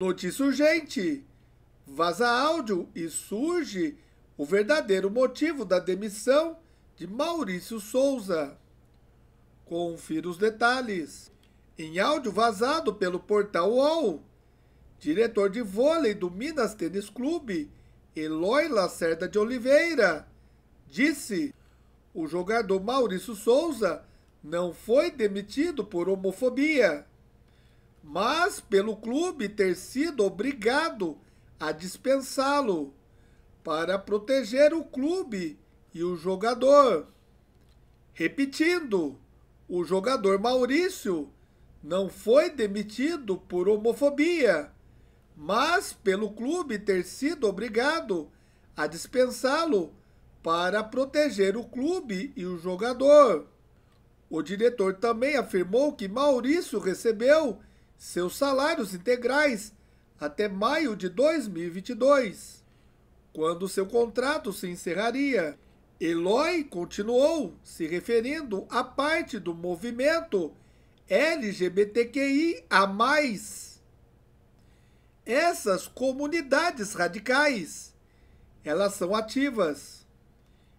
Notícia urgente: vaza áudio e surge o verdadeiro motivo da demissão de Maurício Souza. Confira os detalhes. Em áudio vazado pelo portal UOL, diretor de vôlei do Minas Tênis Clube, Eloy Lacerda de Oliveira, disse: o jogador Maurício Souza não foi demitido por homofobia mas pelo clube ter sido obrigado a dispensá-lo para proteger o clube e o jogador. Repetindo, o jogador Maurício não foi demitido por homofobia, mas pelo clube ter sido obrigado a dispensá-lo para proteger o clube e o jogador. O diretor também afirmou que Maurício recebeu seus salários integrais até maio de 2022, quando seu contrato se encerraria. Eloy continuou se referindo à parte do movimento LGBTQI a mais. Essas comunidades radicais, elas são ativas.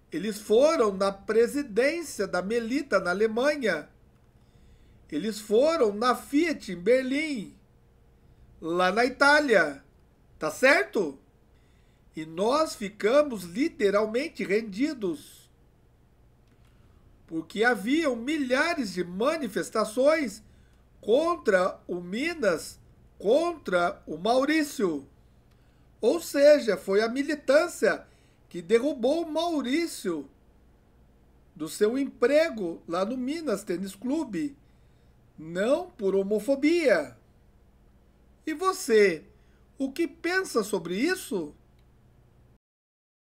Eles foram na presidência da Melita na Alemanha eles foram na Fiat em Berlim, lá na Itália. Tá certo? E nós ficamos literalmente rendidos. Porque haviam milhares de manifestações contra o Minas, contra o Maurício. Ou seja, foi a militância que derrubou o Maurício do seu emprego lá no Minas Tênis Clube não por homofobia. E você, o que pensa sobre isso?